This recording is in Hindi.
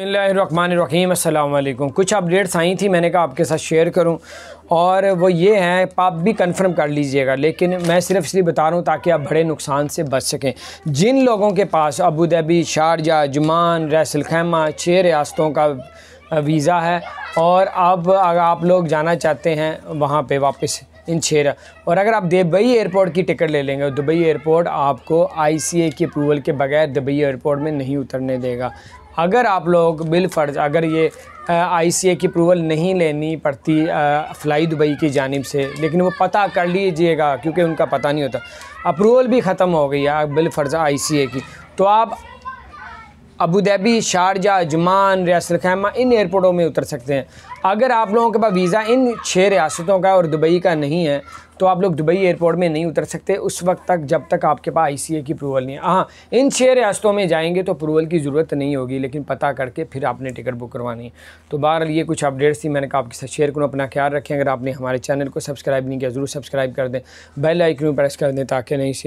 बसमीम अल्लाम कुछ अपडेट्स आई थी मैंने कहा आपके साथ शेयर करूं और वो ये हैं पाप भी कंफर्म कर लीजिएगा लेकिन मैं सिर्फ इसलिए बता रहा हूँ ताकि आप बड़े नुकसान से बच सकें जिन लोगों के पास Abu Dhabi Sharjah Ajman Ras al Khaimah छः रियासतों का वीज़ा है और अब अगर आप लोग जाना चाहते हैं वहाँ पे वापस इन छः और अगर आप दुबई एयरपोर्ट की टिकट ले लेंगे दुबई एयरपोर्ट आपको आईसीए की अप्रूवल के बगैर दुबई एयरपोर्ट में नहीं उतरने देगा अगर आप लोग बिल फर्ज अगर ये आईसीए की अप्रूवल नहीं लेनी पड़ती फ़्लाई दुबई की जानब से लेकिन वो पता कर लीजिएगा क्योंकि उनका पता नहीं होता अप्रूवल भी ख़त्म हो गई है बिल फर्ज ए की तो आप अबू धाबी शारजा जुमान रियासत खैमा इन एयरपोर्टों में उतर सकते हैं अगर आप लोगों के पास वीज़ा इन छः रियासतों का और दुबई का नहीं है तो आप लोग दुबई एयरपोर्ट में नहीं उतर सकते उस वक्त तक जब तक आपके पास ए की अप्रूवल नहीं है हाँ इन छः रियासतों में जाएंगे तो अप्रूवल की ज़रूरत नहीं होगी लेकिन पता करके फिर आपने टिकट बुक करवानी है तो बहरहाल ये कुछ अपडेट्स थी मैंने कहा आपके साथ शेयर करूँ अपना ख्याल रखें अगर आपने हमारे चैनल को सब्सक्राइब नहीं किया ज़रूर सब्सक्राइब कर दें बेल आइकन प्रेस कर दें ताकि नहीं